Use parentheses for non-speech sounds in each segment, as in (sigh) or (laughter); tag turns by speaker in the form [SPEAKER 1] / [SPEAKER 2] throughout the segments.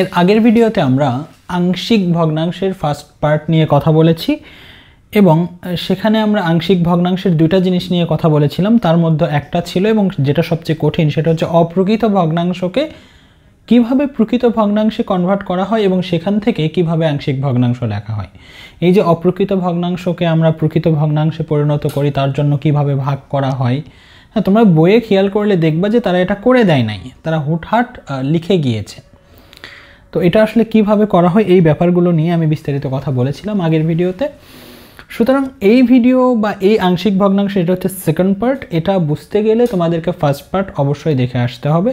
[SPEAKER 1] এর আগের ভিডিওতে আমরা আংশিক ভগ্নাংশের ফার্স্ট পার্ট নিয়ে কথা বলেছি এবং সেখানে আমরা আংশিক ভগ্নাংশের দুটা জিনিস নিয়ে কথা বলেছিলাম তার মধ্যে একটা ছিল এবং যেটা সবচেয়ে কঠিন সেটা হচ্ছে অপ্রকৃত ভগ্নাংশকে কিভাবে প্রকৃত ভগ্নাংশে কনভার্ট করা হয় এবং সেখান থেকে কিভাবে আংশিক ভগ্নাংশ লেখা হয় এই যে অপ্রকৃত ভগ্নাংশকে আমরা প্রকৃত ভগ্নাংশে পরিণত করি তার জন্য কিভাবে ভাগ করা হয় হ্যাঁ তোমরা বইয়ে খেয়াল করলে দেখবা যে তারা এটা করে দেয় নাই তারা হুটহাট লিখে গিয়েছে তো এটা আসলে কিভাবে করা হয় এই ব্যাপারগুলো নিয়ে আমি বিস্তারিত কথা বলেছিলাম আগের ভিডিওতে সুতরাং এই ভিডিও বা এই আংশিক ভগ্নাংশ এটা হচ্ছে সেকেন্ড পার্ট এটা বুঝতে গেলে তোমাদেরকে ফার্স্ট পার্ট অবশ্যই দেখে আসতে হবে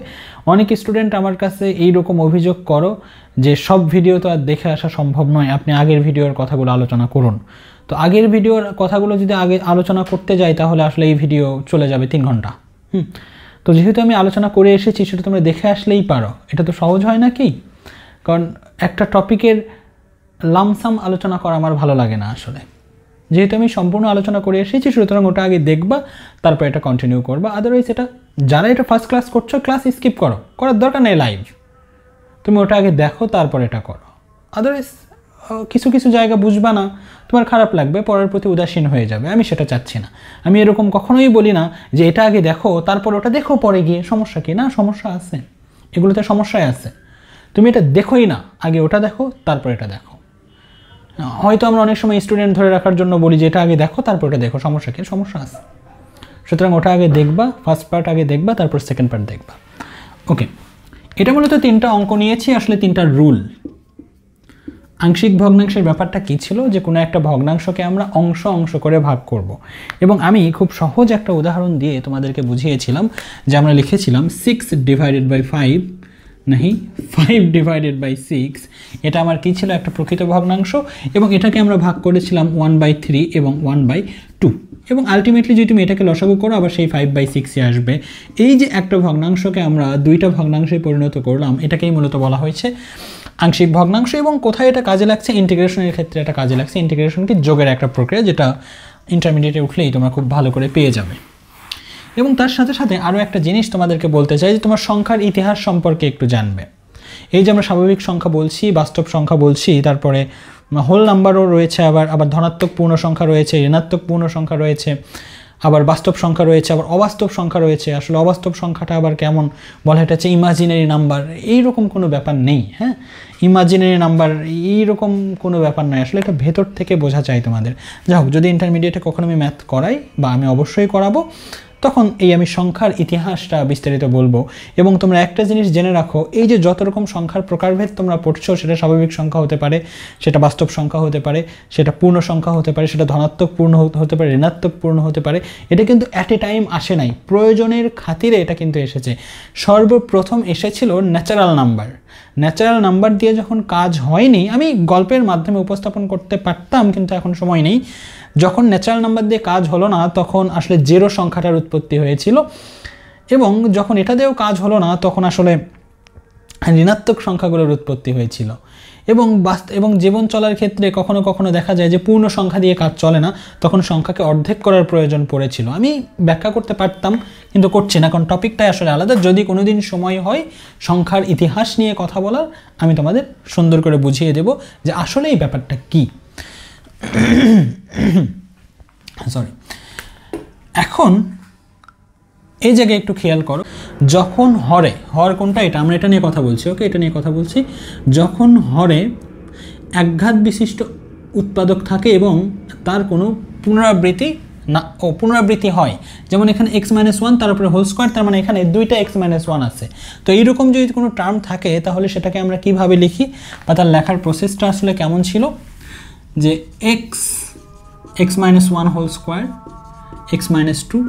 [SPEAKER 1] অনেক স্টুডেন্ট আমার কাছে এই রকম অভিযোগ করো যে সব ভিডিও তো আর দেখে আসা সম্ভব নয় আপনি আগের ভিডিওর কথাগুলো আলোচনা করুন তো আগের ভিডিওর কথাগুলো যদি আগে আলোচনা করতে যাই তাহলে আসলে এই ভিডিও চলে যাবে তিন ঘন্টা হুম তো যেহেতু আমি আলোচনা করে এসেছি সেটা তোমরা দেখে আসলেই পারো এটা তো সহজ হয় না কি কারণ একটা টপিকের লামসাম আলোচনা করা আমার ভালো লাগে না আসলে যেহেতু আমি সম্পূর্ণ আলোচনা করে এসেছি সুতরাং ওটা আগে দেখবা তারপর এটা কন্টিনিউ করবা আদারওয়াইজ এটা যারা এটা ফার্স্ট ক্লাস করছো ক্লাস স্কিপ করো করার দরকার নেই লাইভ তুমি ওটা আগে দেখো তারপর এটা করো আদারওয়াইজ কিছু কিছু জায়গা বুঝবা না তোমার খারাপ লাগবে পরের প্রতি উদাসীন হয়ে যাবে আমি সেটা চাচ্ছি না আমি এরকম কখনোই বলি না যে এটা আগে দেখো তারপর ওটা দেখো পরে গিয়ে সমস্যা কি না সমস্যা আছে এগুলোতে সমস্যাই আছে তুমি এটা দেখোই না আগে ওটা দেখো তারপর এটা দেখো হয়তো আমরা অনেক সময় স্টুডেন্ট ধরে রাখার জন্য বলি যে এটা আগে দেখো তারপর এটা দেখো সমস্যা কি সমস্যা আছে সুতরাং ওটা আগে দেখবা ফার্স্ট পার্ট আগে দেখবা তারপর সেকেন্ড পার্ট দেখবা ওকে এটা মূলত তিনটা অঙ্ক নিয়েছি আসলে তিনটা রুল আংশিক ভগ্নাংশের ব্যাপারটা কী ছিল যে কোনো একটা ভগ্নাংশকে আমরা অংশ অংশ করে ভাগ করব। এবং আমি খুব সহজ একটা উদাহরণ দিয়ে তোমাদেরকে বুঝিয়েছিলাম যে আমরা লিখেছিলাম সিক্স ডিভাইডেড বাই ফাইভ নাহি ফাইভ ডিভাইডেড বাই সিক্স এটা আমার কী ছিল একটা প্রকৃত ভগ্নাংশ এবং এটাকে আমরা ভাগ করেছিলাম ওয়ান বাই থ্রি এবং ওয়ান বাই টু এবং আলটিমেটলি যদি তুমি এটাকে লসাগু করো আবার সেই ফাইভ বাই সিক্সে আসবে এই যে একটা ভগ্নাংশকে আমরা দুইটা ভগ্নাংশে পরিণত করলাম এটাকেই মূলত বলা হয়েছে আংশিক ভগ্নাংশ এবং কোথায় এটা কাজে লাগছে ইন্টিগ্রেশনের ক্ষেত্রে এটা কাজে লাগছে ইন্টিগ্রেশনটি যোগের একটা প্রক্রিয়া যেটা ইন্টারমিডিয়েটে উঠলেই তোমরা খুব ভালো করে পেয়ে যাবে এবং তার সাথে সাথে আরও একটা জিনিস তোমাদেরকে বলতে চাই যে তোমার সংখ্যার ইতিহাস সম্পর্কে একটু জানবে এই যে আমরা স্বাভাবিক সংখ্যা বলছি বাস্তব সংখ্যা বলছি তারপরে হোল নাম্বারও রয়েছে আবার আবার ধনাত্মক পূর্ণ সংখ্যা রয়েছে ঋণাত্মক পূর্ণ সংখ্যা রয়েছে আবার বাস্তব সংখ্যা রয়েছে আবার অবাস্তব সংখ্যা রয়েছে আসলে অবাস্তব সংখ্যাটা আবার কেমন বলা এটা হচ্ছে ইমাজিনারি নাম্বার এইরকম কোনো ব্যাপার নেই হ্যাঁ ইমাজিনারি নাম্বার এইরকম কোনো ব্যাপার নয় আসলে এটা ভেতর থেকে বোঝা চাই তোমাদের যাই হোক যদি ইন্টারমিডিয়েটে কখনো আমি ম্যাথ করাই বা আমি অবশ্যই করাবো তখন এই আমি সংখ্যার ইতিহাসটা বিস্তারিত বলবো এবং তোমরা একটা জিনিস জেনে রাখো এই যে যত রকম সংখ্যার প্রকারভেদ তোমরা পড়ছো সেটা স্বাভাবিক সংখ্যা হতে পারে সেটা বাস্তব সংখ্যা হতে পারে সেটা পূর্ণ সংখ্যা হতে পারে সেটা ধনাত্মক পূর্ণ হতে পারে ঋণাত্মক পূর্ণ হতে পারে এটা কিন্তু অ্যাট এ টাইম আসে নাই প্রয়োজনের খাতিরে এটা কিন্তু এসেছে সর্বপ্রথম এসেছিল ন্যাচারাল নাম্বার ন্যাচারাল নাম্বার দিয়ে যখন কাজ হয়নি আমি গল্পের মাধ্যমে উপস্থাপন করতে পারতাম কিন্তু এখন সময় নেই যখন ন্যাচারাল নাম্বার দিয়ে কাজ হলো না তখন আসলে জেরো সংখ্যাটার উৎপত্তি হয়েছিল এবং যখন এটা দিয়েও কাজ হলো না তখন আসলে ঋণাত্মক সংখ্যাগুলোর উৎপত্তি হয়েছিল এবং এবং জীবন চলার ক্ষেত্রে কখনো কখনো দেখা যায় যে পূর্ণ সংখ্যা দিয়ে কাজ চলে না তখন সংখ্যাকে অর্ধেক করার প্রয়োজন পড়েছিল আমি ব্যাখ্যা করতে পারতাম কিন্তু করছি না কারণ টপিকটাই আসলে আলাদা যদি কোনো দিন সময় হয় সংখ্যার ইতিহাস নিয়ে কথা বলার আমি তোমাদের সুন্দর করে বুঝিয়ে দেব যে আসলে এই ব্যাপারটা কী সরি (coughs) এখন এই জায়গায় একটু খেয়াল করো যখন হরে হর কোনটা এটা আমরা এটা নিয়ে কথা বলছি ওকে এটা নিয়ে কথা বলছি যখন হরে একঘাত বিশিষ্ট উৎপাদক থাকে এবং তার কোনো পুনরাবৃত্তি না ও পুনরাবৃত্তি হয় যেমন এখানে এক্স মাইনাস ওয়ান তার উপরে হোল স্কোয়ার তার মানে এখানে দুইটা এক্স মাইনাস ওয়ান আছে তো এইরকম যদি কোনো টার্ম থাকে তাহলে সেটাকে আমরা কিভাবে লিখি বা তার লেখার প্রসেসটা আসলে কেমন ছিল যে X x minus one whole square x minus two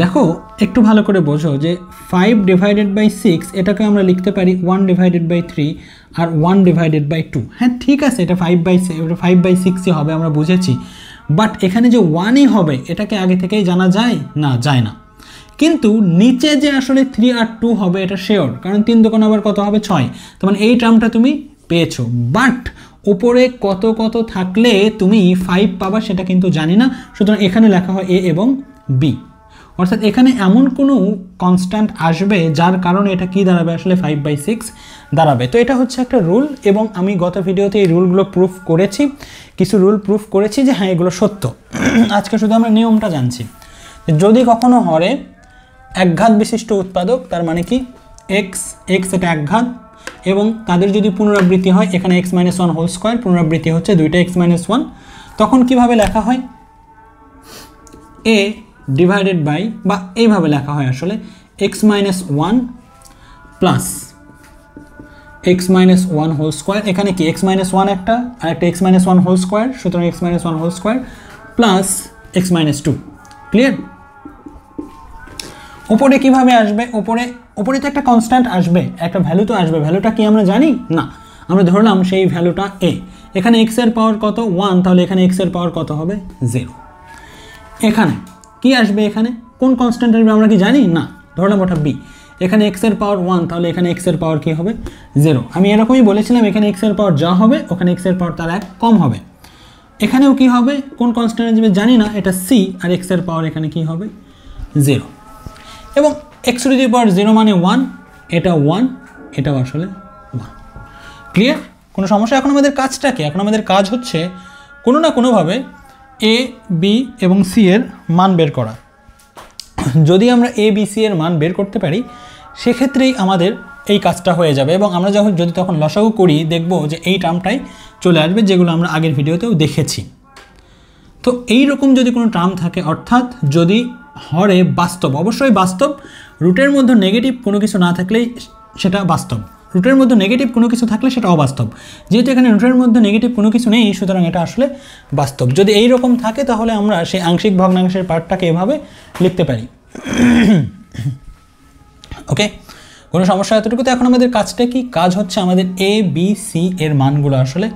[SPEAKER 1] দেখো একটু ভালো করে বোঝো যে ফাইভ ডিভাইডেড বাই সিক্স এটাকে আমরা লিখতে পারি ওয়ান ডিভাইডেড বাই থ্রি আর ওয়ান ডিভাইডেড বাই টু হ্যাঁ ঠিক আছে এটা ফাইভ বাই এটা ফাইভ বাই সিক্সই হবে আমরা বুঝেছি বাট এখানে যে ওয়ানই হবে এটাকে আগে থেকেই জানা যায় না যায় না কিন্তু নিচে যে আসলে থ্রি আর টু হবে এটা শিওর কারণ তিন দোকান আবার কত হবে ছয় তো মানে এই টার্মটা তুমি পেয়েছো বাট ওপরে কত কত থাকলে তুমি ফাইভ পাবা সেটা কিন্তু জানি না সুতরাং এখানে লেখা হয় এ এবং বি অর্থাৎ এখানে এমন কোনো কনস্ট্যান্ট আসবে যার কারণে এটা কি দাঁড়াবে আসলে ফাইভ বাই সিক্স দাঁড়াবে তো এটা হচ্ছে একটা রুল এবং আমি গত ভিডিওতে এই রুলগুলো প্রুফ করেছি কিছু রুল প্রুফ করেছি যে হ্যাঁ এগুলো সত্য (clears throat) আজকে শুধু আমরা নিয়মটা জানছি যদি কখনো হরে একঘাত বিশিষ্ট উৎপাদক তার মানে কি এক্স এক্স এটা একঘাত এবং তাদের যদি পুনরাবৃত্তি হয় এখানে X minus one whole square পুনরাবৃত্তি হচ্ছে দুইটা এক্স মাইনাস ওয়ান তখন কিভাবে লেখা হয় এ ডিভাইডেড বাই বা এইভাবে লেখা হয় আসলে X minus one plus X minus one whole square এখানে কি এক্স মাইনাস ওয়ান একটা আর একটা X minus one whole square সুতরাং X minus one whole square plus X minus two clear উপরে কিভাবে আসবে উপরে উপরে তো একটা কনস্ট্যান্ট আসবে একটা ভ্যালু তো আসবে ভ্যালুটা কি আমরা জানি না আমরা ধরলাম সেই ভ্যালুটা এ এখানে এক্স এর পাওয়ার কত ওয়ান তাহলে এখানে এক্স এর পাওয়ার কত হবে জিরো এখানে কি আসবে এখানে কোন কনস্ট্যান্ট আসবে আমরা কি জানি না ধরলাম ওটা বি এখানে এক্স এর পাওয়ার ওয়ান তাহলে এখানে এক্স এর পাওয়ার কি হবে জিরো আমি এরকমই বলেছিলাম এখানে এক্স এর পাওয়ার যা হবে ওখানে এক্স এর পাওয়ার তার এক কম হবে এখানেও কি হবে কোন কনস্ট্যান্ট আসবে জানি না এটা সি আর এক্স এর পাওয়ার এখানে কি হবে জিরো এবং x to the power zero মানে ওয়ান এটা ওয়ান এটাও আসলে ওয়ান ক্লিয়ার কোনো সমস্যা এখন আমাদের কাজটা কি এখন আমাদের কাজ হচ্ছে কোনো না কোনোভাবে এ বি এবং সি এর মান বের করা যদি আমরা এ বি সি এর মান বের করতে পারি সেক্ষেত্রেই আমাদের এই কাজটা হয়ে যাবে এবং আমরা যখন যদি তখন লসাগু করি দেখব যে এই টার্মটাই চলে আসবে যেগুলো আমরা আগের ভিডিওতেও দেখেছি তো এই রকম যদি কোনো টার্ম থাকে অর্থাৎ যদি হরে বাস্তব অবশ্যই বাস্তব রুটের মধ্যে নেগেটিভ কোনো কিছু না থাকলেই সেটা বাস্তব রুটের মধ্যে নেগেটিভ কোনো কিছু থাকলে সেটা অবাস্তব যেহেতু এখানে রুটের মধ্যে নেগেটিভ কোনো কিছু নেই সুতরাং এটা আসলে বাস্তব যদি এই রকম থাকে তাহলে আমরা সেই আংশিক ভগ্নাংশের পার্টটাকে এভাবে লিখতে পারি ওকে (clears throat) কোনো সমস্যা এতটুকু তো এখন আমাদের কাজটা কি কাজ হচ্ছে আমাদের এ বি সি এর মানগুলো আসলে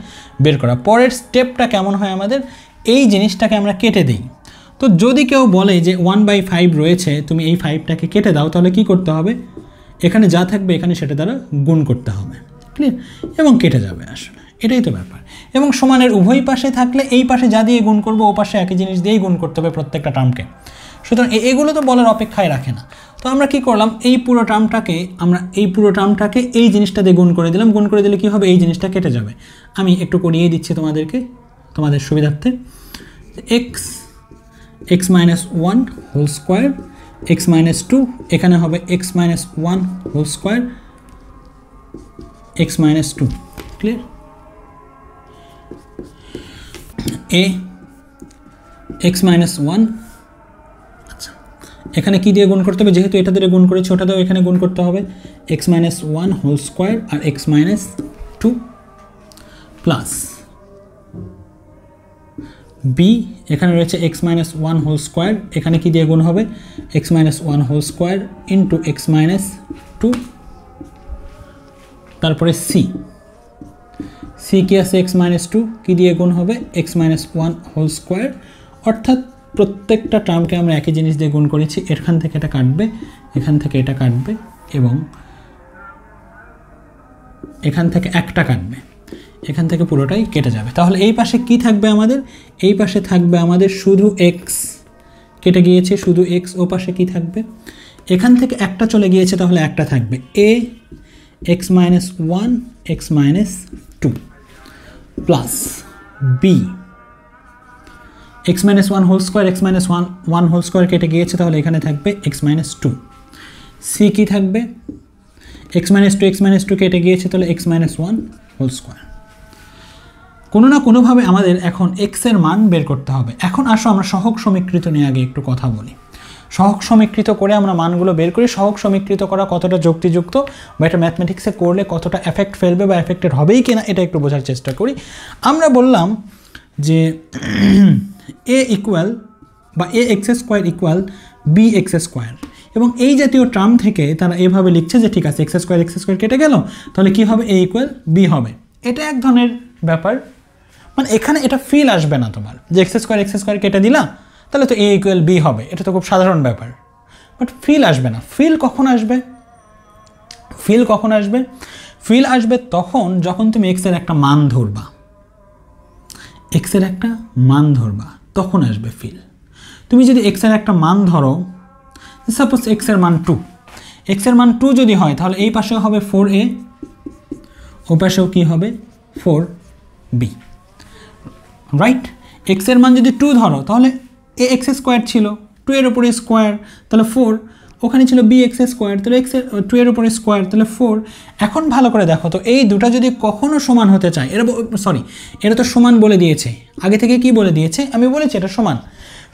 [SPEAKER 1] বের করা পরের স্টেপটা কেমন হয় আমাদের এই জিনিসটাকে আমরা কেটে দিই তো যদি কেউ বলে যে ওয়ান বাই ফাইভ রয়েছে তুমি এই ফাইভটাকে কেটে দাও তাহলে কি করতে হবে এখানে যা থাকবে এখানে সেটা দ্বারা গুণ করতে হবে ক্লিয়ার এবং কেটে যাবে আসলে এটাই তো ব্যাপার এবং সমানের উভয় পাশে থাকলে এই পাশে যা দিয়ে গুণ করবো ও পাশে একই জিনিস দিয়েই গুণ করতে হবে প্রত্যেকটা টার্মকে সুতরাং এগুলো তো বলার অপেক্ষায় রাখে না তো আমরা কি করলাম এই পুরো টার্মটাকে আমরা এই পুরো টার্মটাকে এই জিনিসটা দিয়ে গুণ করে দিলাম গুণ করে দিলে কি হবে এই জিনিসটা কেটে যাবে আমি একটু করিয়ে দিচ্ছি তোমাদেরকে তোমাদের সুবিধার্থে x x minus one whole square x minus two এখানে হবে x minus one whole square x minus two clear a x minus one আচ্ছা এখানে কী দিয়ে গুণ করতে হবে যেহেতু এটা দিয়ে গুণ করেছি ওটা দিয়েও এখানে গুণ করতে হবে x minus one whole square আর x minus two plus b এখানে রয়েছে x minus one whole square এখানে কি দিয়ে গুণ হবে x minus one whole square into x minus two তারপরে সি সি কি আছে এক্স মাইনাস টু কি দিয়ে গুণ হবে x minus one whole square অর্থাৎ প্রত্যেকটা টার্মকে আমরা একই জিনিস দিয়ে গুণ করেছি এখান থেকে এটা কাটবে এখান থেকে এটা কাটবে এবং এখান থেকে একটা কাটবে এখান থেকে পুরোটাই কেটে যাবে তাহলে এই পাশে কি থাকবে আমাদের এই পাশে থাকবে আমাদের শুধু এক্স কেটে গিয়েছে শুধু এক্স ও পাশে কি থাকবে এখান থেকে একটা চলে গিয়েছে তাহলে একটা থাকবে a x minus one x minus two plus b x minus one whole square x minus one one whole square কেটে গিয়েছে তাহলে এখানে থাকবে এক্স মাইনাস টু সি কী থাকবে x minus two x minus two কেটে গিয়েছে তাহলে x minus one whole square কোনো না কোনোভাবে আমাদের এখন এক্সের মান বের করতে হবে এখন আসো আমরা সহক সমীকৃত নিয়ে আগে একটু কথা বলি সহক সমীকৃত করে আমরা মানগুলো বের করি সহক সমীকৃত করা কতটা যুক্তিযুক্ত বা এটা ম্যাথমেটিক্সে করলে কতটা এফেক্ট ফেলবে বা এফেক্টেড হবেই কিনা এটা একটু বোঝার চেষ্টা করি আমরা বললাম যে এ (clears throat) ইকুয়াল বা a x square equal b x square এবং এই জাতীয় টার্ম থেকে তারা এভাবে লিখছে যে ঠিক আছে এক্স স্কোয়ার এক্স স্কোয়ার কেটে গেল তাহলে কী হবে এ ইকুয়াল বি হবে এটা এক ধরনের ব্যাপার মানে এখানে এটা ফিল আসবে না তোমার যে এক্স স্কোয়ার এক্স স্কোয়ার কেটে দিলা তাহলে তো এ ইকুয়াল বি হবে এটা তো খুব সাধারণ ব্যাপার বাট ফিল আসবে না ফিল কখন আসবে ফিল কখন আসবে ফিল আসবে তখন যখন তুমি এক্সের একটা মান ধরবা এক্সের একটা মান ধরবা তখন আসবে ফিল তুমি যদি এক্সের একটা মান ধরো সাপোজ এক্সের মান টু এক্সের মান টু যদি হয় তাহলে এই পাশেও হবে ফোর এ ও পাশেও কী হবে ফোর বি রাইট এক্সের মান যদি টু ধরো তাহলে এ এক্স স্কোয়ার ছিল টু এর ওপরে স্কোয়ার তাহলে ফোর ওখানে ছিল বি এক্স স্কোয়ার তাহলে এক্স টু এর উপরে স্কোয়ার তাহলে ফোর এখন ভালো করে দেখো তো এই দুটা যদি কখনও সমান হতে চায় এরা সরি এটা তো সমান বলে দিয়েছে আগে থেকে কি বলে দিয়েছে আমি বলেছি এটা সমান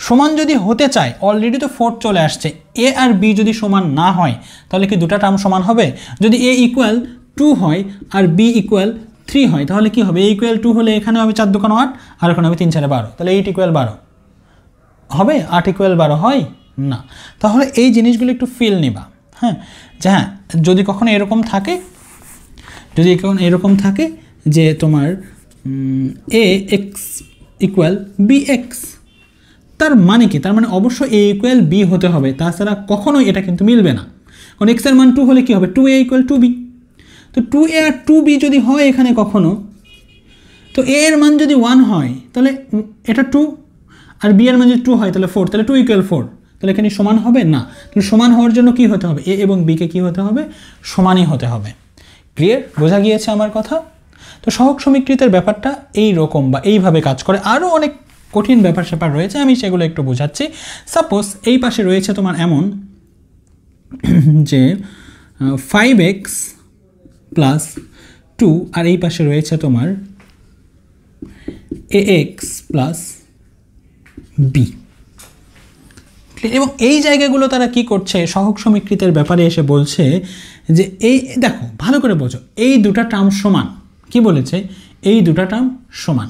[SPEAKER 1] সমান যদি হতে চায় অলরেডি তো ফোর চলে আসছে এ আর বি যদি সমান না হয় তাহলে কি দুটা টার্ম সমান হবে যদি এ ইকুয়াল টু হয় আর বি ইকুয়াল থ্রি হয় তাহলে কি হবে ইকুয়াল টু হলে এখানে হবে চার দোকান আট আর এখানে হবে তিন চারে বারো তাহলে এইট ইকুয়াল বারো হবে আট ইকুয়াল বারো হয় না তাহলে এই জিনিসগুলো একটু ফিল নিবা হ্যাঁ যে হ্যাঁ যদি কখনো এরকম থাকে যদি কখনো এরকম থাকে যে তোমার a x equal b x তার মানে কি তার মানে অবশ্য এ ইকুয়াল বি হতে হবে তাছাড়া কখনোই এটা কিন্তু মিলবে না কারণ এক্সের মান টু হলে কি হবে two a equal two b তো টু এ আর টু বি যদি হয় এখানে কখনো তো এ এর মান যদি ওয়ান হয় তাহলে এটা টু আর বি এর মান যদি টু হয় তাহলে ফোর তাহলে টু ইকুয়াল ফোর তাহলে এখানে সমান হবে না তাহলে সমান হওয়ার জন্য কি হতে হবে এ এবং বিকে কি হতে হবে সমানই হতে হবে ক্লিয়ার বোঝা গিয়েছে আমার কথা তো সহক সমীকৃতের ব্যাপারটা এই রকম বা এইভাবে কাজ করে আরও অনেক কঠিন ব্যাপার স্যাপার রয়েছে আমি সেগুলো একটু বোঝাচ্ছি সাপোজ এই পাশে রয়েছে তোমার এমন যে ফাইভ এক্স প্লাস টু আর এই পাশে রয়েছে তোমার এ এক্স প্লাস বি এবং এই জায়গাগুলো তারা কি করছে সহক সমীকৃতের ব্যাপারে এসে বলছে যে এই দেখো ভালো করে বোঝো এই দুটা টার্ম সমান কি বলেছে এই দুটা টার্ম সমান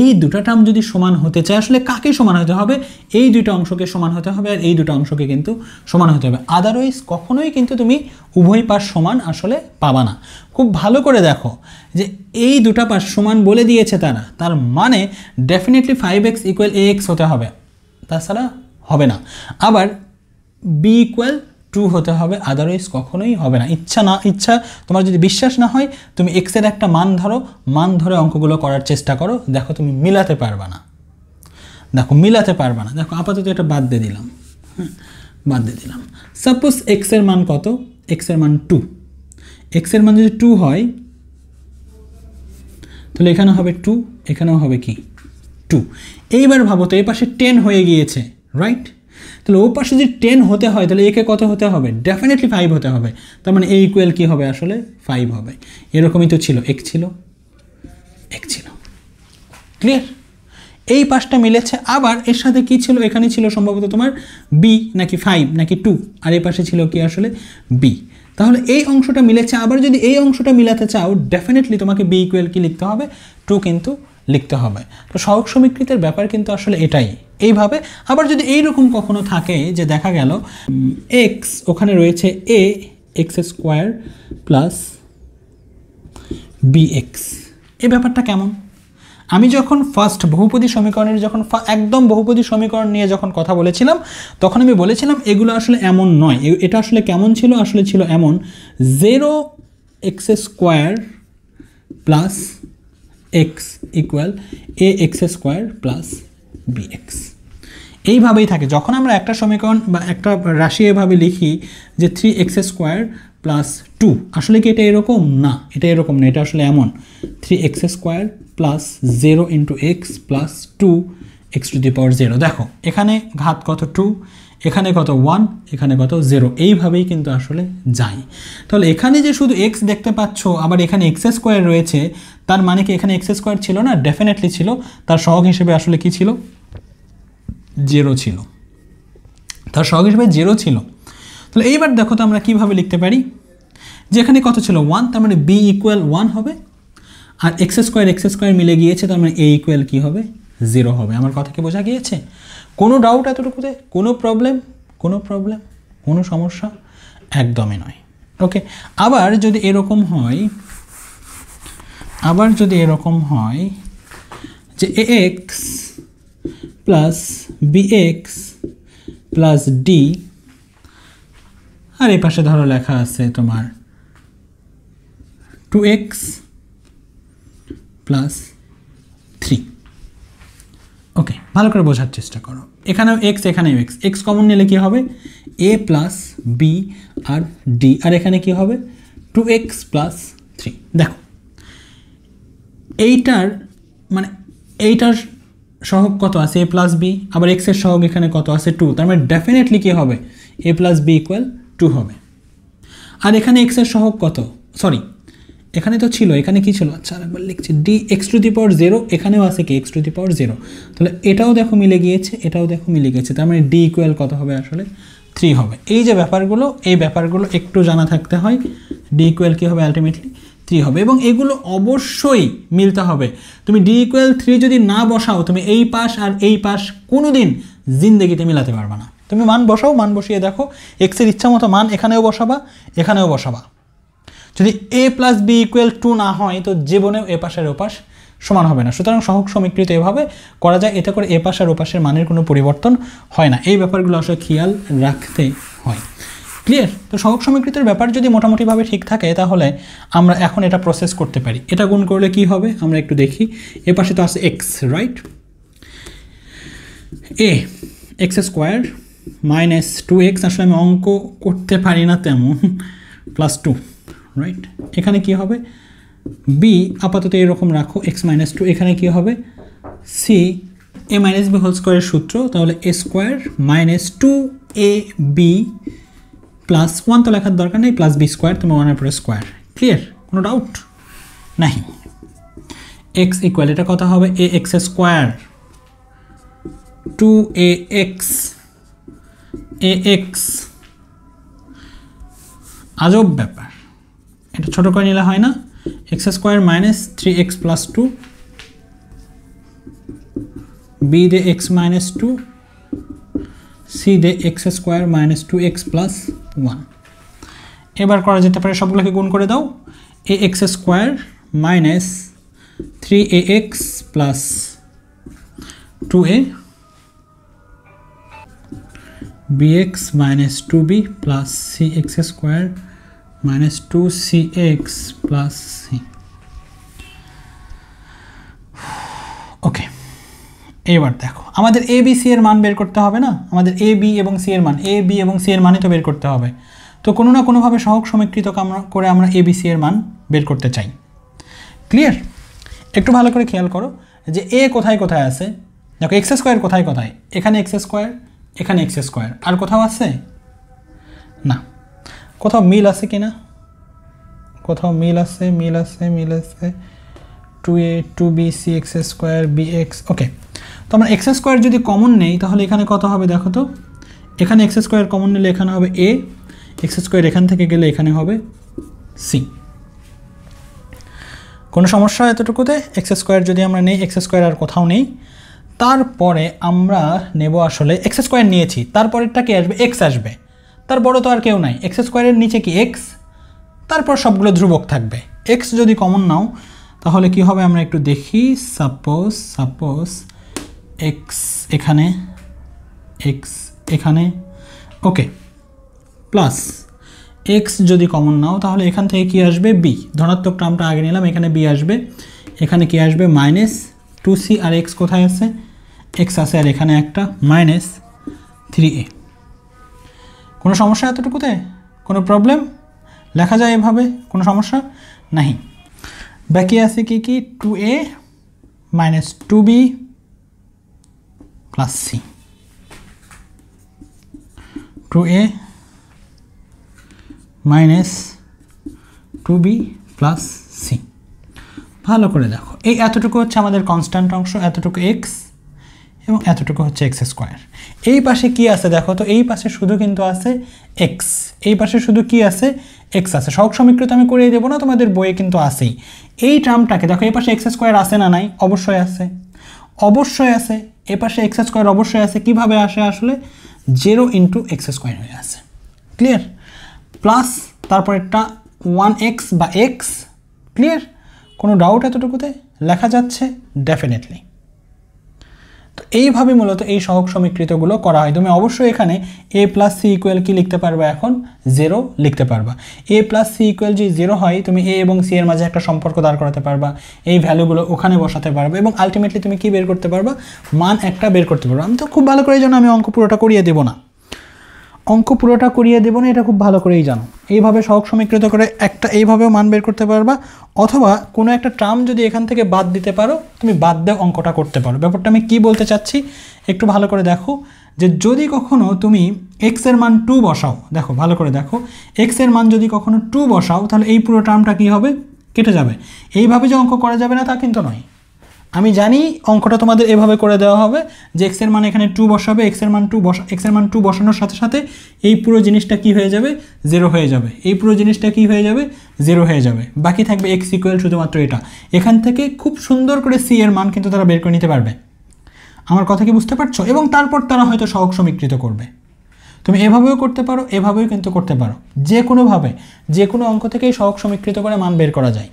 [SPEAKER 1] এই দুটা টার্ম যদি সমান হতে চায় আসলে কাকে সমান হতে হবে এই দুটো অংশকে সমান হতে হবে আর এই দুটো অংশকে কিন্তু সমান হতে হবে আদারওয়াইজ কখনোই কিন্তু তুমি উভয় পাশ সমান আসলে পাবা না খুব ভালো করে দেখো যে এই দুটা পাশ সমান বলে দিয়েছে তারা তার মানে definitely five x equal a x হতে হবে তাছাড়া হবে না আবার বি ইকুয়াল ট্রু হতে হবে আদারওয়াইজ কখনোই হবে না ইচ্ছা না ইচ্ছা তোমার যদি বিশ্বাস না হয় তুমি এক্সের একটা মান ধরো মান ধরে অঙ্কগুলো করার চেষ্টা করো দেখো তুমি মিলাতে পারবে না দেখো মিলাতে পারবে না দেখো আপাতত এটা বাদ দিয়ে দিলাম হ্যাঁ বাদ দিয়ে দিলাম সাপোজ এক্সের মান কত এক্সের মান টু এক্সের মান যদি টু হয় তাহলে এখানে হবে টু এখানেও হবে কি টু এইবার ভাবো তো এ পাশে টেন হয়ে গিয়েছে রাইট তাহলে ও পাশে যদি টেন হতে হয় তাহলে একে কত হতে হবে ডেফিনেটলি ফাইভ হতে হবে তার মানে এই ইকুয়াল কী হবে আসলে ফাইভ হবে এরকমই তো ছিল এক ছিল এক ছিল ক্লিয়ার এই পাশটা মিলেছে আবার এর সাথে কি ছিল এখানে ছিল সম্ভবত তোমার বি নাকি ফাইভ নাকি টু আর এই পাশে ছিল কি আসলে বি তাহলে এই অংশটা মিলেছে আবার যদি এই অংশটা মিলাতে চাও ডেফিনেটলি তোমাকে বি ইকুয়াল কি লিখতে হবে টু কিন্তু লিখতে হবে তো সহক সমীকৃতের ব্যাপার কিন্তু আসলে এটাই এইভাবে আবার যদি এইরকম কখনো থাকে যে দেখা গেল এক্স ওখানে রয়েছে a x square plus b x এ ব্যাপারটা কেমন আমি যখন ফার্স্ট বহুপদী সমীকরণের যখন একদম বহুপদী সমীকরণ নিয়ে যখন কথা বলেছিলাম তখন আমি বলেছিলাম এগুলো আসলে এমন নয় এটা আসলে কেমন ছিল আসলে ছিল এমন zero x square plus x equal a x square plus b x এইভাবেই থাকে যখন আমরা একটা সমীকরণ বা একটা রাশি এভাবে লিখি যে three x square plus two আসলে কি এটা এরকম না এটা এরকম না এটা আসলে এমন three x square plus zero into x plus two x to the power zero দেখো এখানে ঘাত কত টু এখানে কত ওয়ান এখানে কত জিরো এইভাবেই কিন্তু আসলে যায় তাহলে এখানে যে শুধু এক্স দেখতে পাচ্ছ আবার এখানে এক্স স্কোয়ার রয়েছে তার মানে কি এখানে এক্স স্কোয়ার ছিল না ডেফিনেটলি ছিল তার সহগ হিসেবে আসলে কি ছিল জিরো ছিল তার সহগ হিসেবে জিরো ছিল তাহলে এইবার দেখো তো আমরা কীভাবে লিখতে পারি যেখানে কত ছিল ওয়ান তার মানে বি ইকুয়াল ওয়ান হবে আর এক্স স্কোয়ার এক্স স্কোয়ার মিলে গিয়েছে তার মানে এ ইকুয়াল কী হবে জিরো হবে আমার কথা কি বোঝা গিয়েছে কোনো ডাউট এতটুকুতে কোনো প্রবলেম কোনো প্রবলেম কোনো সমস্যা একদমই নয় ওকে আবার যদি এরকম হয় আবার যদি এরকম হয় যে a x plus b x plus d আর এই পাশে ধরো লেখা আছে তোমার two x plus three okay ভালো করে বোঝার চেষ্টা করো এখানেও এক্স এখানেও এক্স এক্স কমন নিলে কি হবে এ প্লাস বি আর ডি আর এখানে কি হবে টু এক্স প্লাস থ্রি দেখো এইটার মানে এইটার সহগ কত আছে এ প্লাস বি আবার এক্সের সহগ এখানে কত আছে টু তার মানে ডেফিনেটলি কী হবে a plus b equal two হবে আর এখানে এক্সের সহগ কত সরি এখানে তো ছিল এখানে কি ছিল আচ্ছা আরেকবার লিখছি d x to the power zero এখানেও আছে কি x to the power zero তাহলে এটাও দেখো মিলে গিয়েছে এটাও দেখো মিলে গিয়েছে তার মানে ডি ইকুয়াল কত হবে আসলে থ্রি হবে এই যে ব্যাপারগুলো এই ব্যাপারগুলো একটু জানা থাকতে হয় ডি ইকুয়াল কী হবে আলটিমেটলি থ্রি হবে এবং এগুলো অবশ্যই মিলতে হবে তুমি ডি ইকুয়াল থ্রি যদি না বসাও তুমি এই পাশ আর এই পাশ কোনো দিন জিন্দেগিতে মিলাতে পারবে না তুমি মান বসাও মান বসিয়ে দেখো এক্সের ইচ্ছা মতো মান এখানেও বসাবা এখানেও বসাবা যদি a plus b equal two না হয় তো জীবনেও এ পাশের ওপাস সমান হবে না সুতরাং সহক সমীকৃত এভাবে করা যায় এতে করে এ পাশ আর ওপাশের মানের কোনো পরিবর্তন হয় না এই ব্যাপারগুলো আসলে খেয়াল রাখতে হয় ক্লিয়ার তো সহক সমীকৃতের ব্যাপার যদি মোটামুটিভাবে ঠিক থাকে তাহলে আমরা এখন এটা প্রসেস করতে পারি এটা গুণ করলে কি হবে আমরা একটু দেখি এ পাশে তো আছে x right a x square minus two x আসলে আমি অঙ্ক করতে পারি না তেমন প্লাস টু রাইট এখানে কি হবে বি আপাতত এরকম রাখো এক্স মাইনাস টু এখানে কি হবে c a minus b whole স্কোয়ারের সূত্র তাহলে a square minus two a b plus one তো লেখার দরকার নেই প্লাস বি স্কোয়ার তুমি ওয়ানের পরে স্কোয়ার ক্লিয়ার কোনো ডাউট নাহি এক্স ইকুয়াল এটা কথা হবে a x square two a x a x আজব ব্যাপার এটা ছোটো করে নিলে হয় না x square minus three x plus two b দে এক্স মাইনাস টু সি দে x square minus two x plus one এবার করা যেতে পারে সবগুলোকে গুণ করে দাও a x square minus three a x plus two a B x two b plus c x square minus 2cx plus c okay এবার দেখো আমাদের এ বি সি এর মান বের করতে হবে না আমাদের এ বি এবং সি এর মান এ বি এবং সি এর মানই তো বের করতে হবে তো কোনো না কোনোভাবে সহগ সমীকৃত করে আমরা এ বি সি এর মান বের করতে চাই ক্লিয়ার একটু ভালো করে খেয়াল করো যে এ কোথায় কোথায় আছে দেখো এক্স স্কোয়ার কোথায় কোথায় এখানে এক্স স্কোয়ার এখানে এক্স স্কোয়ার আর কোথাও আছে না কোথাও মিল আছে কি না কোথাও মিল আছে মিল আছে মিল আছে two a two b c x square b x okay তো আমরা এক্স স্কোয়ার যদি কমন নেই তাহলে এখানে কত হবে দেখো তো এখানে এক্স স্কোয়ার কমন নিলে এখানে হবে এ এক্স স্কোয়ার এখান থেকে গেলে এখানে হবে সি কোনো সমস্যা এতটুকুতে এক্স স্কোয়ার যদি আমরা নেই এক্স স্কোয়ার আর কোথাও নেই তারপরে আমরা নেব আসলে এক্স স্কোয়ার নিয়েছি তারপরেরটা কি আসবে এক্স আসবে তার বড় তো আর কেউ নাই এক্স স্কোয়ারের নিচে কি এক্স তারপর সবগুলো ধ্রুবক থাকবে এক্স যদি কমন নাও তাহলে কি হবে আমরা একটু দেখি সাপোজ সাপোজ এক্স এখানে এক্স এখানে ওকে প্লাস এক্স যদি কমন নাও তাহলে এখান থেকে কি আসবে বি ধনাত্মক টার্মটা আগে নিলাম এখানে বি আসবে এখানে কি আসবে মাইনাস টু সি আর এক্স কোথায় আছে এক্স আছে আর এখানে একটা মাইনাস থ্রি এ কোনো সমস্যা এতটুকুতে কোনো প্রবলেম লেখা যায় এভাবে কোনো সমস্যা নাহি বাকি আছে কি কি two a minus two b plus c two a minus two b plus c ভালো করে দেখো এই এতটুকু হচ্ছে আমাদের কনস্ট্যান্ট অংশ এতটুকু এক্স এবং এতটুকু হচ্ছে এক্স স্কোয়ার এই পাশে কি আছে দেখো তো এই পাশে শুধু কিন্তু আছে এক্স এই পাশে শুধু কি আছে এক্স আছে সব সমীকৃত আমি করিয়ে দেবো না তোমাদের বইয়ে কিন্তু আছেই এই ট্রামটাকে দেখো এই পাশে এক্স স্কোয়ার আছে না নাই অবশ্যই আছে অবশ্যই আছে এ পাশে এক্স স্কোয়ার অবশ্যই আছে কিভাবে আসে আসলে জিরো ইন্টু এক্স স্কোয়ার হয়ে আছে ক্লিয়ার প্লাস তারপরেরটা ওয়ান এক্স বা এক্স ক্লিয়ার কোনো ডাউট এতটুকুতে লেখা যাচ্ছে ডেফিনেটলি তো এইভাবে মূলত এই সহক সমীকৃতগুলো করা হয় তুমি অবশ্যই এখানে এ প্লাস সি ইকুয়াল কি লিখতে পারবা এখন জিরো লিখতে পারবা এ প্লাস সি ইকুয়াল যে জিরো হয় তুমি এ এবং সি এর মাঝে একটা সম্পর্ক দাঁড় করাতে পারবা এই ভ্যালুগুলো ওখানে বসাতে পারবে এবং আলটিমেটলি তুমি কি বের করতে পারবা মান একটা বের করতে পারবা আমি তো খুব ভালো করে যেন আমি অঙ্ক পুরোটা করিয়ে দেবো না অঙ্ক পুরোটা করিয়ে দেবো না এটা খুব ভালো করেই জানো এইভাবে সহক সমীকৃত করে একটা এইভাবেও মান বের করতে পারবা অথবা কোনো একটা ট্রাম যদি এখান থেকে বাদ দিতে পারো তুমি বাদ দেওয়া অঙ্কটা করতে পারো ব্যাপারটা আমি কি বলতে চাচ্ছি একটু ভালো করে দেখো যে যদি কখনো তুমি এক্সের মান টু বসাও দেখো ভালো করে দেখো এক্সের মান যদি কখনো টু বসাও তাহলে এই পুরো টার্মটা কি হবে কেটে যাবে এইভাবে যে অঙ্ক করা যাবে না তা কিন্তু নয় আমি জানি অঙ্কটা তোমাদের এভাবে করে দেওয়া হবে যে এক্সের মান এখানে টু বসাবে এক্সের মান টু বসা এক্সের মান টু বসানোর সাথে সাথে এই পুরো জিনিসটা কি হয়ে যাবে জিরো হয়ে যাবে এই পুরো জিনিসটা কি হয়ে যাবে জিরো হয়ে যাবে বাকি থাকবে এক্স ইকুয়াল শুধুমাত্র এটা এখান থেকে খুব সুন্দর করে সি এর মান কিন্তু তারা বের করে নিতে পারবে আমার কথা কি বুঝতে পারছো এবং তারপর তারা হয়তো সহক সমীকৃত করবে তুমি এভাবেও করতে পারো এভাবেও কিন্তু করতে পারো যে কোনোভাবে যে কোনো অঙ্ক থেকেই সহক সমীকৃত করে মান বের করা যায়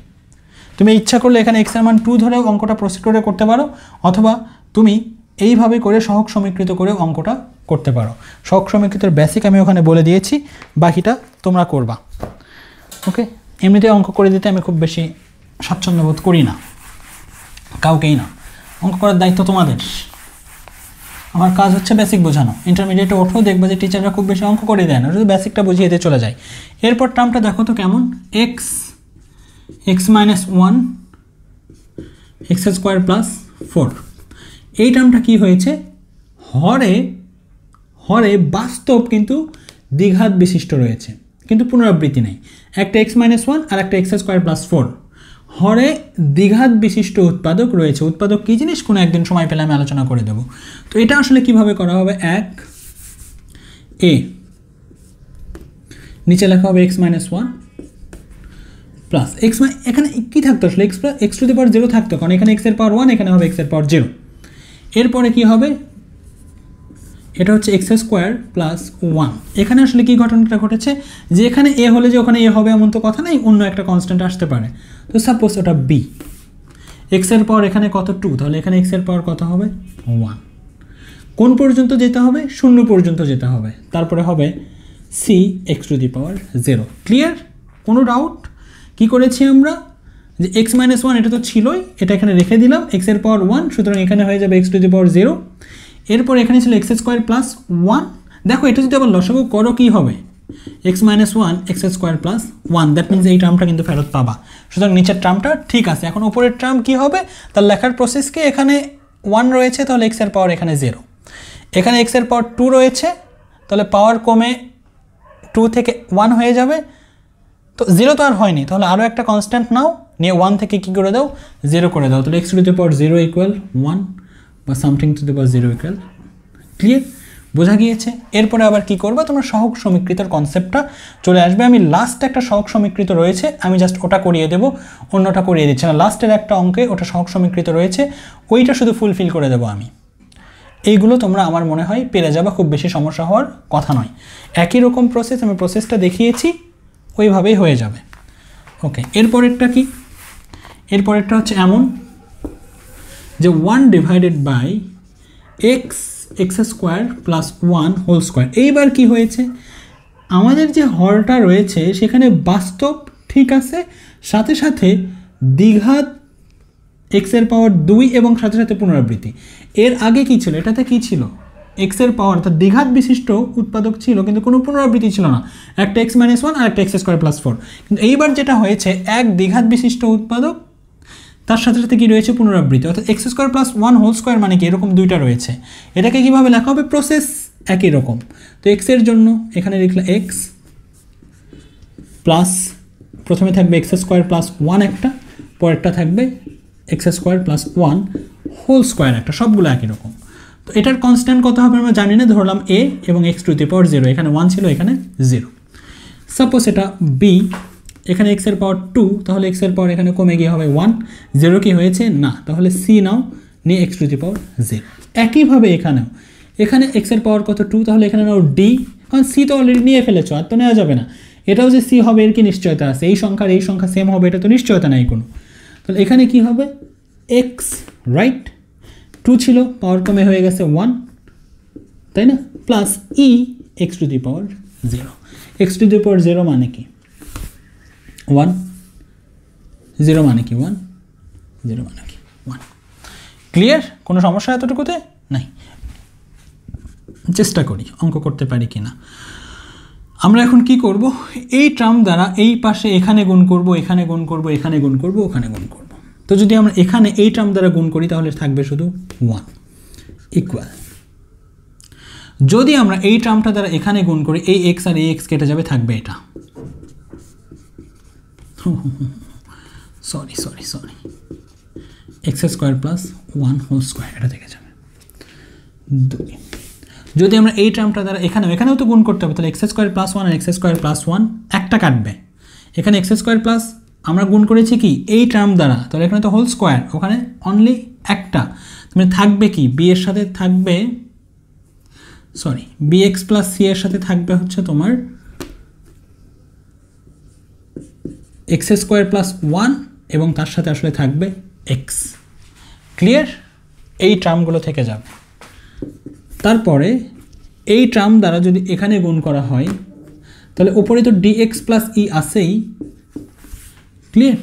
[SPEAKER 1] তুমি ইচ্ছা করলে এখানে এক্সের মান টু ধরেও অঙ্কটা প্রসিড করে করতে পারো অথবা তুমি এইভাবে করে সহক সমীকৃত করে অঙ্কটা করতে পারো সহক সমীকৃতর বেসিক আমি ওখানে বলে দিয়েছি বাকিটা তোমরা করবা ওকে এমনিতে অঙ্ক করে দিতে আমি খুব বেশি স্বাচ্ছন্দ্য বোধ করি না কাউকেই না অঙ্ক করার দায়িত্ব তোমাদের আমার কাজ হচ্ছে বেসিক বোঝানো ইন্টারমিডিয়েটে ওঠো দেখবে যে টিচাররা খুব বেশি অঙ্ক করে দেয় না শুধু বেসিকটা বুঝিয়ে দিয়ে চলে যায় এরপর টার্মটা দেখো তো কেমন x x minus one x square plus four এই টার্মটা কী হয়েছে হরে হরে বাস্তব কিন্তু দ্বিঘাত বিশিষ্ট রয়েছে কিন্তু পুনরাবৃত্তি নেই একটা এক্স মাইনাস ওয়ান আর একটা এক্স স্কোয়ার প্লাস ফোর হরে দ্বিঘাত বিশিষ্ট উৎপাদক রয়েছে উৎপাদক কী জিনিস কোনো একদিন সময় পেলে আমি আলোচনা করে দেবো তো এটা আসলে কিভাবে করা হবে এক এ নিচে লেখা হবে x minus one plus x মানে এখানে কী থাকতো আসলে x plus x to the power zero থাকতো কারণ এখানে এক্সের পাওয়ার ওয়ান এখানে হবে এক্সের পাওয়ার জিরো এরপরে কী হবে এটা হচ্ছে এক্স স্কোয়ার প্লাস ওয়ান এখানে আসলে কী ঘটনাটা ঘটেছে যে এখানে এ হলে যে ওখানে এ হবে এমন তো কথা নেই অন্য একটা কনস্ট্যান্ট আসতে পারে তো সাপোজ ওটা বি এক্সের পাওয়ার এখানে কত টু তাহলে এখানে এক্সের পাওয়ার কত হবে ওয়ান কোন পর্যন্ত যেতে হবে শূন্য পর্যন্ত যেতে হবে তারপরে হবে c x to the power zero clear কোনো ডাউট কি করেছি আমরা যে এক্স মাইনাস ওয়ান এটা তো ছিলই এটা এখানে রেখে দিলাম এক্সের পাওয়ার ওয়ান সুতরাং এখানে হয়ে যাবে x to the power zero এরপর এখানে ছিল এক্স স্কোয়ার প্লাস ওয়ান দেখো এটা যদি আবার লসাগু করো কী হবে x minus one x square plus one that means এই টার্মটা কিন্তু ফেরত পাবা সুতরাং নিচের টার্মটা ঠিক আছে এখন উপরের টার্ম কি হবে তার লেখার প্রসেসকে এখানে ওয়ান রয়েছে তাহলে এক্সের পাওয়ার এখানে জিরো এখানে এক্সের পাওয়ার টু রয়েছে তাহলে পাওয়ার কমে টু থেকে ওয়ান হয়ে যাবে তো জিরো তো আর হয়নি তাহলে আরও একটা কনস্ট্যান্ট নাও নিয়ে ওয়ান থেকে কী করে দাও জিরো করে দাও তাহলে x to the power zero equal one বা something to the power zero equal clear বোঝা গিয়েছে এরপরে আবার কি করবো তোমার সহক সমীকৃতর কনসেপ্টটা চলে আসবে আমি লাস্ট একটা সহক সমীকৃত রয়েছে আমি জাস্ট ওটা করিয়ে দেব অন্যটা করিয়ে দিচ্ছি না লাস্টের একটা অঙ্কে ওটা সহক সমীকৃত রয়েছে ওইটা শুধু ফুলফিল করে দেবো আমি এইগুলো তোমরা আমার মনে হয় পেরে যাবা খুব বেশি সমস্যা হওয়ার কথা নয় একই রকম প্রসেস আমি প্রসেসটা দেখিয়েছি ওইভাবেই হয়ে যাবে ওকে এরপরেরটা কি এরপরেরটা হচ্ছে এমন যে one divided by x x square plus one whole square এইবার কি হয়েছে আমাদের যে হরটা রয়েছে সেখানে বাস্তব ঠিক আছে সাথে সাথে দ্বিঘাত এক্সের পাওয়ার দুই এবং সাথে সাথে পুনরাবৃত্তি এর আগে কি ছিল এটাতে কি ছিল এক্সের পাওয়ার অর্থাৎ দ্বিঘাত বিশিষ্ট উৎপাদক ছিল কিন্তু কোনো পুনরাবৃত্তি ছিল না একটা এক্স মাইনাস ওয়ান আর একটা এক্স স্কোয়ার প্লাস ফোর কিন্তু এইবার যেটা হয়েছে এক দ্বিঘাত বিশিষ্ট উৎপাদক তার সাথে সাথে কী রয়েছে পুনরাবৃত্তি অর্থাৎ x square plus one whole square মানে কি এরকম দুইটা রয়েছে এটাকে কীভাবে লেখা হবে প্রসেস একই রকম তো এক্সের জন্য এখানে লিখলে এক্স প্লাস প্রথমে থাকবে এক্স স্কোয়ার প্লাস ওয়ান একটা পরেরটা থাকবে x square plus one whole square একটা সবগুলো একই রকম তো এটার কনস্ট্যান্ট কত হবে আমরা জানি না ধরলাম এ এবং x to the power zero এখানে ওয়ান ছিল এখানে জিরো সাপোজ এটা বি এখানে এক্সের পাওয়ার টু তাহলে এক্সের পাওয়ার এখানে কমে গিয়ে হবে ওয়ান জিরো কি হয়েছে না তাহলে সি নাও নিয়ে x to the power zero একইভাবে এখানেও এখানে এক্সের পাওয়ার কত টু তাহলে এখানে নাও ডি কারণ সি তো অলরেডি নিয়ে ফেলেছ আর তো নেওয়া যাবে না এটাও যে সি হবে এর কি নিশ্চয়তা আছে এই সংখ্যার এই সংখ্যা সেম হবে এটা তো নিশ্চয়তা নাই কোনো তাহলে এখানে কি হবে এক্স রাইট টু ছিল পাওয়ার কমে হয়ে গেছে ওয়ান তাই না plus e x to the power zero x to the power zero মানে কি ওয়ান জিরো মানে কি ওয়ান জিরো মানে কি ওয়ান ক্লিয়ার কোনো সমস্যা এতটুকুতে নাই চেষ্টা করি অঙ্ক করতে পারি কি না আমরা এখন কি করব এই ট্রাম দ্বারা এই পাশে এখানে গুণ করব এখানে গুণ করব এখানে গুণ করব ওখানে গুণ করব তো যদি আমরা এখানে এই টার্ম দ্বারা গুণ করি তাহলে থাকবে শুধু ওয়ান ইকুয়াল যদি আমরা এই টার্মটা দ্বারা এখানে গুণ করি এই এক্স আর এই এক্স কেটে যাবে থাকবে এটা sorry sorry sorry x square plus one whole square এটা দেখে যাবে দুই যদি আমরা এই টার্মটা দ্বারা এখানে এখানেও তো গুণ করতে হবে তাহলে এক্স স্কোয়ার প্লাস ওয়ান আর এক্স স্কোয়ার প্লাস ওয়ান একটা কাটবে এখানে এক্স স্কোয়ার প্লাস আমরা গুণ করেছি কি এই টার্ম দ্বারা তাহলে এখানে তো হোল স্কোয়ার ওখানে অনলি একটা মানে থাকবে কি বি এর সাথে থাকবে sorry b x plus c এর সাথে থাকবে হচ্ছে তোমার এক্স স্কোয়ার প্লাস ওয়ান এবং তার সাথে আসলে থাকবে এক্স ক্লিয়ার এই ট্রামগুলো থেকে যাবে তারপরে এই ট্রাম দ্বারা যদি এখানে গুণ করা হয় তাহলে ওপরে তো ডি এক্স প্লাস ই আসেই ক্লিয়ার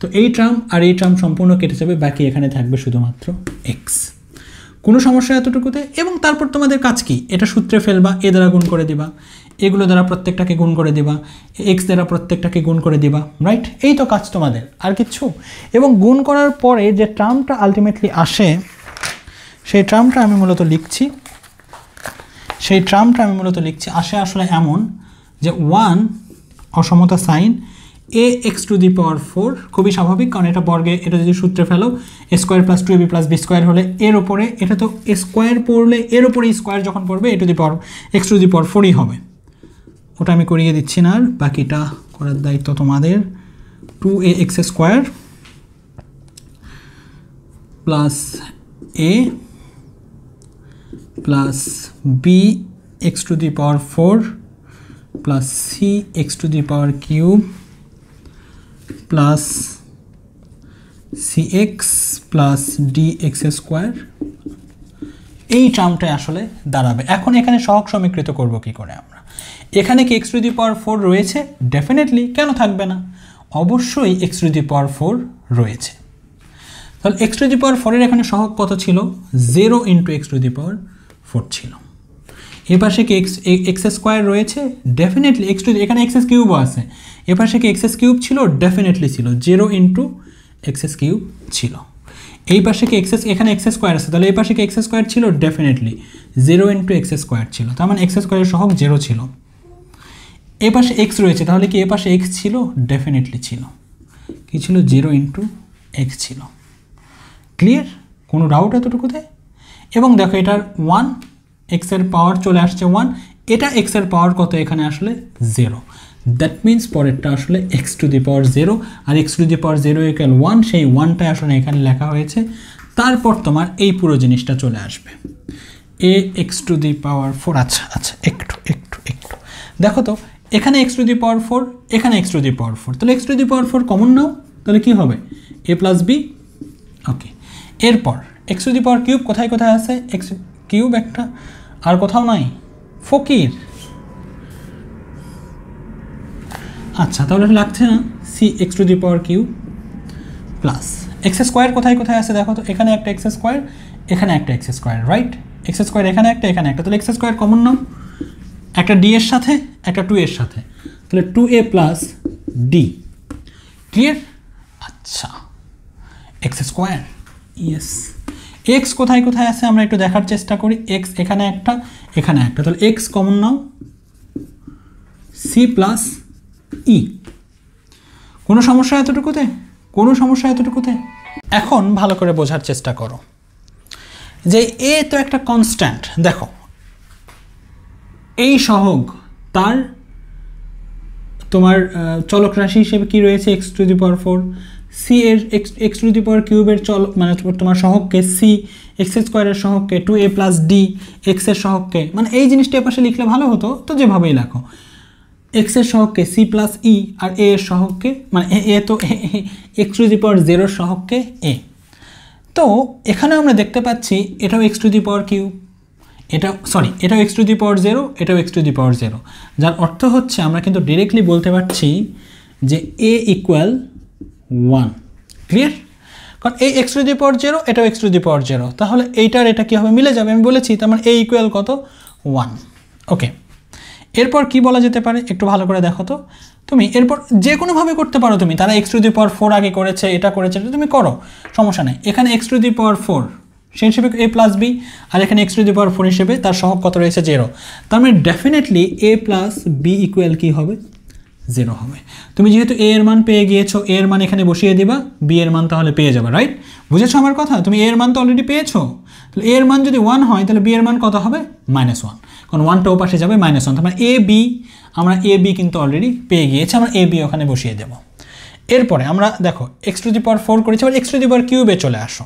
[SPEAKER 1] তো এই ট্রাম আর এই ট্রাম সম্পূর্ণ কেটে যাবে বাকি এখানে থাকবে শুধুমাত্র এক্স কোনো সমস্যা এতটুকুতে এবং তারপর তোমাদের কাজ কি এটা সূত্রে ফেলবা এ দ্বারা গুণ করে দিবা এগুলো দ্বারা প্রত্যেকটাকে গুণ করে দিবা এক্স দ্বারা প্রত্যেকটাকে গুণ করে দিবা রাইট এই তো কাজ তোমাদের আর কিচ্ছু এবং গুণ করার পরে যে ট্রামটা আলটিমেটলি আসে সেই ট্রামটা আমি মূলত লিখছি সেই ট্রামটা আমি মূলত লিখছি আসে আসলে এমন যে ওয়ান অসমতা sign a x to the power four খুবই স্বাভাবিক কারণ এটা বর্গে এটা যদি সূত্রে ফেলো square plus two a b plus b square হলে এর ওপরে এটা তো এ স্কোয়ার পড়লে এর ওপরে স্কোয়ার যখন পড়বে a to the power x to the power ফোরই হবে ওটা আমি করিয়ে দিচ্ছি না আর বাকিটা করার দায়িত্ব তোমাদের two a x square plus a plus b x to the power four plus c x to the power cube plus c x plus d x square এই টার্মটাই আসলে দাঁড়াবে এখন এখানে সহক সমীকৃত করবো কী করে আমরা এখানে কি x to the power four রয়েছে ডেফিনেটলি কেন থাকবে না অবশ্যই x to the power four রয়েছে তাহলে এক্স টু দি পাওয়ার ফোরের এখানে সহক কত ছিল zero into x to the power four ছিল এ পাশে কি এক্স এক্স স্কোয়ার রয়েছে ডেফিনেটলি এক্স টু এখানে এক্স কিউবও আছে এপাশে কি এক্সেস কিউব ছিল ডেফিনেটলি ছিল জিরো ইন্টু এক্সেস কিউব ছিল এই পাশে কি এক্সেস এখানে এক্সেস স্কোয়ার আছে তাহলে এই পাশে কি এক্সেস স্কোয়ার ছিল definitely zero into x's square ছিল তার মানে এক্সেস স্কোয়ারের সহগ জিরো ছিল এ পাশে এক্স রয়েছে তাহলে কি এ পাশে এক্স ছিল ডেফিনেটলি ছিল কি ছিল জিরো ইন্টু এক্স ছিল ক্লিয়ার কোনো ডাউট এতটুকুতে এবং দেখো এটার ওয়ান এক্সের পাওয়ার চলে আসছে ওয়ান এটা এক্সের পাওয়ার কত এখানে আসলে জিরো দ্যাট মিনস পরেরটা আসলে x to the power zero আর x to the power zero equal one সেই ওয়ানটা আসলে এখানে লেখা হয়েছে তারপর তোমার এই পুরো জিনিসটা চলে আসবে a x to the power four আচ্ছা আচ্ছা একটু একটু একটু দেখো তো এখানে x to the power four এখানে x to the power four তাহলে x to the power four common নাও তাহলে কী হবে এ প্লাস বি ওকে এরপর x to the power cube কোথায় কোথায় আছে এক্স কিউব একটা আর কোথাও নাই ফকির আচ্ছা তাহলে লাগছে না c x to the power cube plus x square কোথায় কোথায় আছে দেখো তো এখানে একটা এক্স স্কোয়ার এখানে একটা x square right x square এখানে একটা এখানে একটা তাহলে এক্স স্কোয়ার কমন নাও একটা ডি এর সাথে একটা টু এর সাথে তাহলে টু এ প্লাস ডি ক্লিয়ার আচ্ছা এক্স স্কোয়ার ইয়েস এক্স কোথায় কোথায় আছে আমরা একটু দেখার চেষ্টা করি এক্স এখানে একটা এখানে একটা তাহলে এক্স কমন নাও সি প্লাস ই কোনো সমস্যা এতটুকুতে কোনো সমস্যা এতটুকুতে এখন ভালো করে বোঝার চেষ্টা করো যে এ তো একটা কনস্ট্যান্ট দেখো এই সহগ তার তোমার চলক রাশি হিসেবে কি রয়েছে x to the power four c এর x x to the power কিউবের চল মানে তোমার সহগকে সি এক্স স্কোয়ারের সহগকে টু এ প্লাস ডি এক্সের সহগকে মানে এই জিনিসটা এপাশে লিখলে ভালো হতো তো যেভাবেই লেখো এক্সের সহককে সি প্লাস ই e আর এ এর সহককে মানে এ তো এক্স টু দি পাওয়ার জিরোর সহককে এ তো এখানে আমরা দেখতে পাচ্ছি এটাও x to the power q এটা সরি এটাও x to the power zero এটাও x to the power zero যার অর্থ হচ্ছে আমরা কিন্তু ডিরেক্টলি বলতে পারছি যে এ ইকুয়াল ওয়ান ক্লিয়ার কারণ এই x to the power zero এটাও x to the power zero তাহলে এইটার এটা কী হবে মিলে যাবে আমি বলেছি তার মানে এ ইকুয়াল কত ওয়ান ওকে এরপর কি বলা যেতে পারে একটু ভালো করে দেখো তো তুমি এরপর যে কোনোভাবে করতে পারো তুমি তারা x to the power four আগে করেছে এটা করেছে এটা তুমি করো সমস্যা নেই এখানে x to the power four সেই হিসেবে এ প্লাস বি আর এখানে x to the power four হিসেবে তার সহগ কত রয়েছে জেরো তার মানে definitely a plus b equal কী হবে জেরো হবে তুমি যেহেতু এ এর মান পেয়ে গিয়েছো এ এর মান এখানে বসিয়ে দিবা বি এর মান তাহলে পেয়ে যাবে রাইট বুঝেছো আমার কথা তুমি এ এর মান তো অলরেডি পেয়েছো তাহলে এ এর মান যদি ওয়ান হয় তাহলে বি এর মান কত হবে মাইনাস ওয়ান কারণ ওয়ানটা পাশে যাবে মাইনাস ওয়ান তার মানে এ বি আমরা এ বি কিন্তু অলরেডি পেয়ে গিয়েছি আমরা এ বি ওখানে বসিয়ে দেব এরপরে আমরা দেখো X to the power four করেছি আবার এক্স টু দি পাওয়ার কিউবে চলে আসো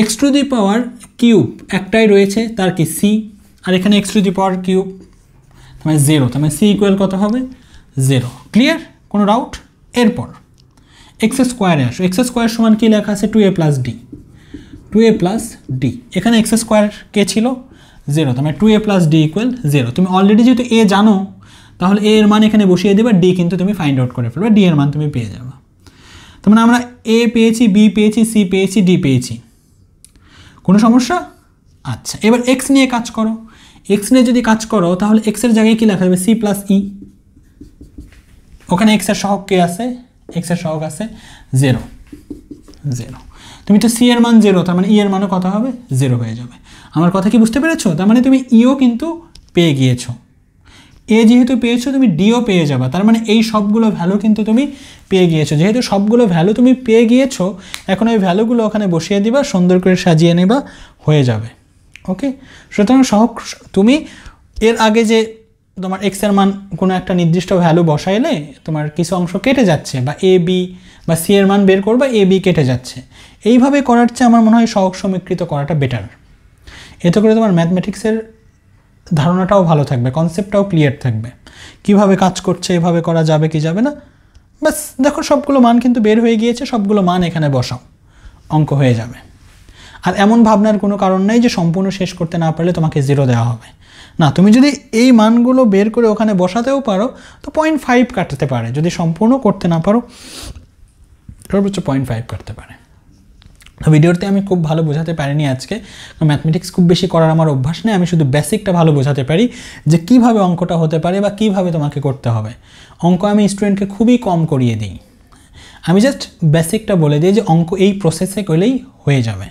[SPEAKER 1] X to the power cube একটাই রয়েছে তার কি সি আর এখানে x to the power cube তার মানে জিরো তার মানে সি ইকুয়াল কত হবে জিরো ক্লিয়ার কোনো ডাউট এরপর এক্স স্কোয়ারে আসো এক্স স্কোয়ার সমান কী লেখা আছে টু এ প্লাস ডি টু এ প্লাস ডি এখানে এক্স স্কোয়ার কে ছিল জিরো তার মানে টু এ প্লাস ডি ইকুয়াল জিরো তুমি অলরেডি যেহেতু এ জানো তাহলে এ এর মান এখানে বসিয়ে দেবে ডি কিন্তু তুমি ফাইন্ড আউট করে ফেলবে ডি এর মান তুমি পেয়ে যাবে তার মানে আমরা এ পেয়েছি বি পেয়েছি সি পেয়েছি ডি পেয়েছি কোনো সমস্যা আচ্ছা এবার এক্স নিয়ে কাজ করো এক্স নিয়ে যদি কাজ করো তাহলে এক্সের জায়গায় কী লেখা যাবে সি প্লাস ই ওখানে এক্সের সহক কে আছে এক্সের সহক আছে জিরো জিরো তুমি তো সি এর মান জিরো তার মানে ই e এর মানও কত হবে জিরো হয়ে যাবে আমার কথা কি বুঝতে পেরেছো তার মানে তুমি ইও e কিন্তু পেয়ে গিয়েছ এ যেহেতু পেয়েছো তুমি ডিও পেয়ে যাবা তার মানে এই সবগুলো ভ্যালু কিন্তু তুমি পেয়ে গিয়েছো যেহেতু সবগুলো ভ্যালু তুমি পেয়ে গিয়েছো এখন ওই ভ্যালুগুলো ওখানে বসিয়ে দিবা সুন্দর করে সাজিয়ে নেবা হয়ে যাবে ওকে সুতরাং সহ তুমি এর আগে যে তোমার এক্সের মান কোনো একটা নির্দিষ্ট ভ্যালু বসাইলে তোমার কিছু অংশ কেটে যাচ্ছে বা এ বি বা সি এর মান বের করবা এ বি কেটে যাচ্ছে এইভাবে করার চেয়ে আমার মনে হয় সহক সমীকৃত করাটা বেটার এতে করে তোমার ম্যাথমেটিক্সের ধারণাটাও ভালো থাকবে কনসেপ্টটাও ক্লিয়ার থাকবে কিভাবে কাজ করছে এভাবে করা যাবে কি যাবে না ব্যাস দেখো সবগুলো মান কিন্তু বের হয়ে গিয়েছে সবগুলো মান এখানে বসাও অঙ্ক হয়ে যাবে আর এমন ভাবনার কোনো কারণ নেই যে সম্পূর্ণ শেষ করতে না পারলে তোমাকে জিরো দেওয়া হবে না তুমি যদি এই মানগুলো বের করে ওখানে বসাতেও পারো তো পয়েন্ট ফাইভ কাটতে পারে যদি সম্পূর্ণ করতে না পারো সর্বোচ্চ পয়েন্ট ফাইভ কাটতে পারে ভিডিওতে আমি খুব ভালো বোঝাতে পারিনি আজকে ম্যাথমেটিক্স খুব বেশি করার আমার অভ্যাস নেই আমি শুধু বেসিকটা ভালো বোঝাতে পারি যে কিভাবে অঙ্কটা হতে পারে বা কিভাবে তোমাকে করতে হবে অঙ্ক আমি স্টুডেন্টকে খুবই কম করিয়ে দিই আমি জাস্ট বেসিকটা বলে দিই যে অঙ্ক এই প্রসেসে করলেই হয়ে যাবে